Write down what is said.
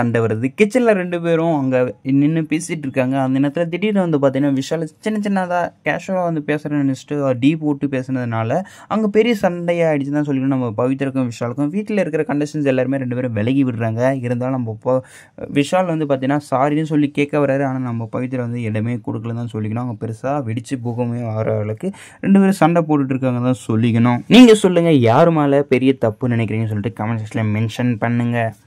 சண்டை வருது கிச்சனில் ரெண்டு பேரும் அங்கே நின்று பேசிகிட்டு இருக்காங்க அந்த நேரத்தில் திடீர்னு வந்து பார்த்தீங்கன்னா விஷால் சின்ன சின்னதாக கேஷுவலாக வந்து பேசுகிறேன்னு நினச்சிட்டு டீப் போட்டு பேசுனதுனால அங்கே பெரிய சண்டையாக ஆகிடுச்சு தான் சொல்லிட்டு நம்ம பவித்திரக்கும் விஷாலுக்கும் வீட்டில் இருக்கிற கண்டிஷன்ஸ் எல்லாருமே ரெண்டு பேரும் விலகி விடுறாங்க இருந்தாலும் நம்ம இப்போ விஷால் வந்து பார்த்தீங்கன்னா சாரின்னு சொல்லி கேட்க வராரு ஆனால் நம்ம பவித்திர வந்து இடமே கொடுக்கல தான் சொல்லிக்கணும் அவங்க பெருசாக வெடித்து போகவே வர அளவுக்கு ரெண்டு பேரும் சண்டை போட்டுட்ருக்காங்க இருக்காங்க தான் சொல்லிக்கணும் நீங்கள் சொல்லுங்கள் யார் மேலே பெரிய தப்பு நினைக்கிறீங்கன்னு சொல்லிட்டு கமெண்ட் செக்ஷனில் மென்ஷன் பண்ணுங்கள்